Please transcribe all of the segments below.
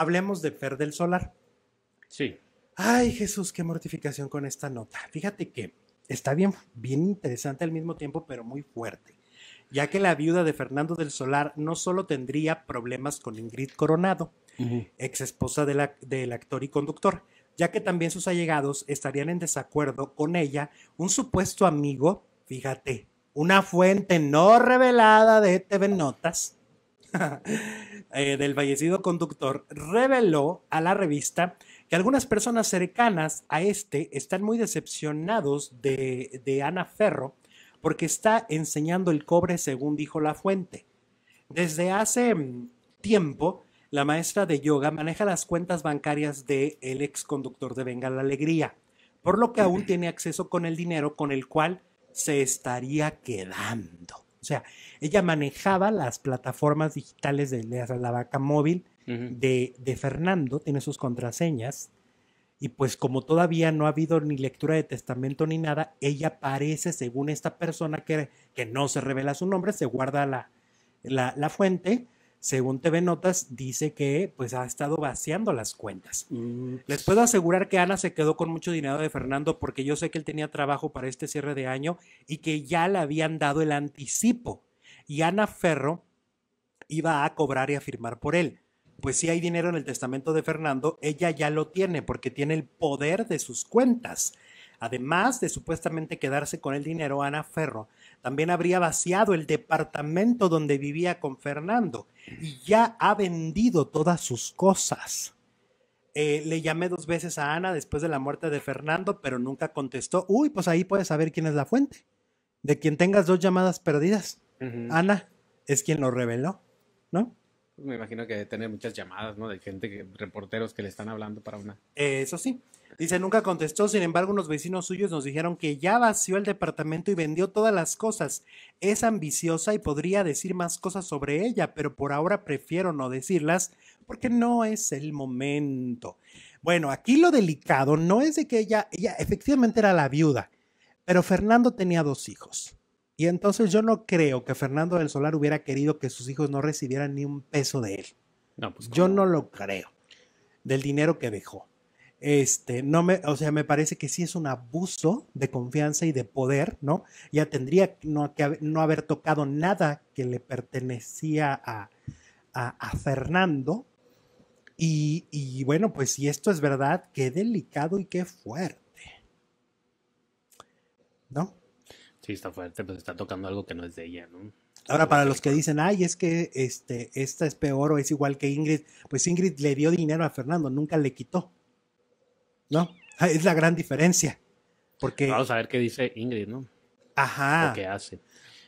hablemos de Fer del Solar. Sí. Ay, Jesús, qué mortificación con esta nota. Fíjate que está bien, bien interesante al mismo tiempo, pero muy fuerte, ya que la viuda de Fernando del Solar no solo tendría problemas con Ingrid Coronado, ex esposa del actor y conductor, ya que también sus allegados estarían en desacuerdo con ella, un supuesto amigo, fíjate, una fuente no revelada de TV Notas, Eh, del fallecido conductor reveló a la revista que algunas personas cercanas a este están muy decepcionados de, Ana Ferro porque está enseñando el cobre según dijo la fuente. Desde hace mm, tiempo, la maestra de yoga maneja las cuentas bancarias del el ex conductor de Venga la Alegría, por lo que aún tiene acceso con el dinero con el cual se estaría quedando. O sea, ella manejaba las plataformas digitales de la vaca móvil de, Fernando, tiene sus contraseñas. Y pues como todavía no ha habido ni lectura de testamento ni nada, ella parece, según esta persona que, que no se revela su nombre, se guarda la, la fuente, según TV Notas, dice que pues ha estado vaciando las cuentas. Mm. Les puedo asegurar que Ana se quedó con mucho dinero de Fernando porque yo sé que él tenía trabajo para este cierre de año y que ya le habían dado el anticipo. Y Ana Ferro iba a cobrar y a firmar por él. Pues si hay dinero en el testamento de Fernando, ella ya lo tiene porque tiene el poder de sus cuentas. Además de supuestamente quedarse con el dinero, Ana Ferro también habría vaciado el departamento donde vivía con Fernando y ya ha vendido todas sus cosas. Eh, le llamé dos veces a Ana después de la muerte de Fernando, pero nunca contestó. Uy, pues ahí puedes saber quién es la fuente. De quien tengas dos llamadas perdidas. Ana es quien lo reveló, ¿no? Pues, me imagino que debe tener muchas llamadas, ¿no? De gente, reporteros que le están hablando para una. Eh, eso sí. Dice, nunca contestó, sin embargo, unos vecinos suyos nos dijeron que ya vació el departamento y vendió todas las cosas. Es ambiciosa y podría decir más cosas sobre ella, pero por ahora prefiero no decirlas porque no es el momento. Bueno, aquí lo delicado no es de que ella, ella efectivamente era la viuda, pero Fernando tenía dos hijos. Y entonces yo no creo que Fernando del Solar hubiera querido que sus hijos no recibieran ni un peso de él. No, pues, yo no lo creo. Del dinero que dejó. Este, no me, o sea, me parece que sí es un abuso de confianza y de poder, ¿no? Ya tendría que no haber tocado nada que le pertenecía a, Fernando. y, bueno, pues si esto es verdad, qué delicado y qué fuerte. ¿No? está fuerte, pues está tocando algo que no es de ella, ¿no? Ahora, para los que dicen, ay, es que este, esta es peor o es igual que Ingrid, pues Ingrid le dio dinero a Fernando, nunca le quitó. ¿No? Ah, es la gran diferencia. Porque... Vamos a ver qué dice Ingrid, ¿no? Ajá. Lo hace.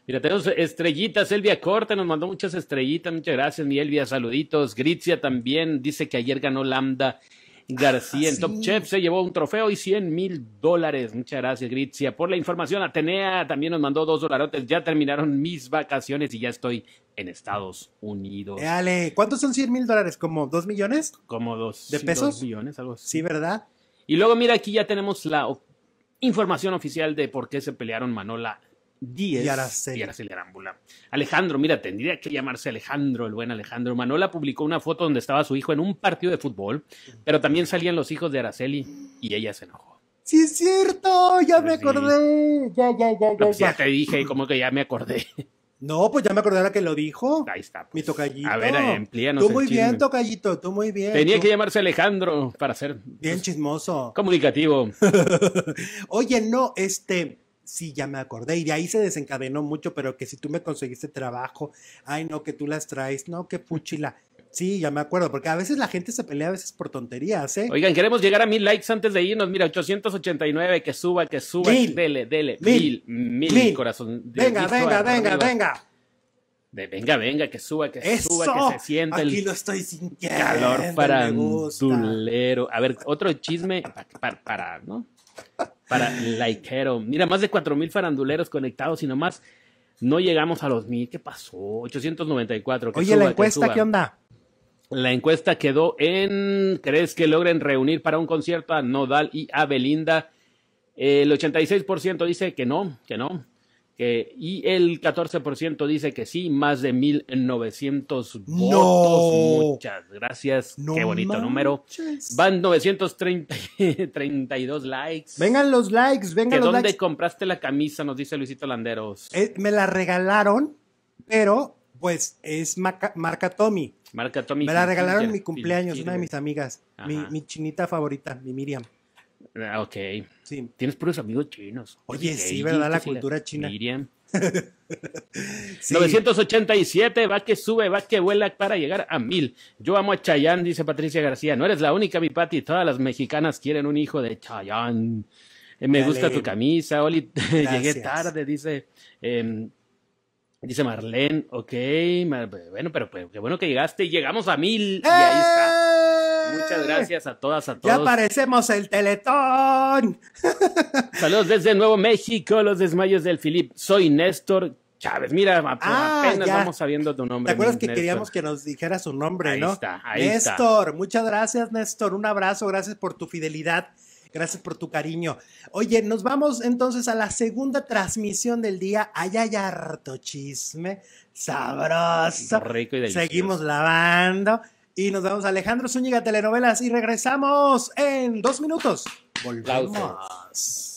Mira, tenemos estrellitas. Elvia Corte nos mandó muchas estrellitas. Muchas gracias, mi Elvia. Saluditos. Gritzia también dice que ayer ganó Lambda García en Top Chef se llevó un trofeo y 100 mil dólares. Muchas gracias, Gritzia, por la información. Atenea también nos mandó dos dolarotes. Ya terminaron mis vacaciones y ya estoy en Estados Unidos. Dale, ¿cuántos son 100 mil dólares? ¿Como dos millones? Como dos ¿De pesos? millones, algo Sí, ¿verdad? Y luego, mira, aquí ya tenemos la información oficial de por qué se pelearon Manola y Araceli. y Araceli. Arámbula. Alejandro, mira, tendría que llamarse Alejandro, el buen Alejandro. Manola publicó una foto donde estaba su hijo en un partido de fútbol, pero también salían los hijos de Araceli y ella se enojó. Sí, es cierto, ya me acordé. Ya, ya, ya, pues ya, ya. te dije, como que ya me acordé. No, pues ya me acordé que lo dijo. Ahí está. Pues. Mi tocallito. A ver, amplíanos. Tú muy bien, tocallito, tú muy bien. Tenía que llamarse Alejandro para ser. Bien pues, chismoso. Comunicativo. Oye, no, este sí, ya me acordé. Y de ahí se desencadenó mucho, pero que si tú me conseguiste trabajo, ay, no, que tú las traes, no, qué puchila. Sí, ya me acuerdo, porque a veces la gente se pelea a veces por tonterías, ¿eh? Oigan, queremos llegar a mil likes antes de irnos. Mira, 889, que suba, que suba. dele, dele. Mil, mil, mil corazón. Venga, venga, venga, venga. venga, venga, que suba, que suba, que se sienta el aquí lo estoy sintiendo, calor para A ver, otro chisme para, para ¿no? para likeero. Mira, más de 4.000 faranduleros conectados y nomás no llegamos a los mil. ¿Qué pasó? 894. Que Oye, la encuesta, ¿qué onda? La encuesta quedó en, ¿crees que logren reunir para un concierto a Nodal y a Belinda? El 86% dice que no, que no, y el 14% dice que sí, más de 1900 votos. Muchas gracias. Qué bonito número. Van 932 likes. Vengan los likes, vengan los dónde compraste la camisa? Nos dice Luisito Landeros. Eh, me la regalaron, pero pues es marca, Tommy. Marca Tommy. Me la regalaron en mi cumpleaños, una de mis amigas, mi, chinita favorita, mi Miriam. Ah, ok. Sí. Tienes puros amigos chinos. Oye, sí, ¿verdad? La cultura china. Miriam. 987, va que sube, va que vuela para llegar a mil. Yo amo a Chayán, dice Patricia García. No eres la única, mi Pati. Todas las mexicanas quieren un hijo de Chayán. Eh, me gusta tu camisa, Oli. Llegué tarde, dice. Em, dice Marlene, ok, bueno, pero pues, qué bueno que llegaste, llegamos a mil y ahí está gracias a todas, a todos. Ya aparecemos el Teletón. Saludos desde Nuevo México, los desmayos del Filip. Soy Néstor Chávez. Mira, ah, apenas vamos sabiendo tu nombre. ¿Te acuerdas que queríamos que nos dijera su nombre, ahí Está, Néstor, muchas gracias, Néstor. Un abrazo, gracias por tu fidelidad. Gracias por tu cariño. Oye, nos vamos entonces a la segunda transmisión del día. allá hay harto chisme. Sabroso. Seguimos lavando. Y nos vemos Alejandro Zúñiga, telenovelas, y regresamos en dos minutos. Volvamos.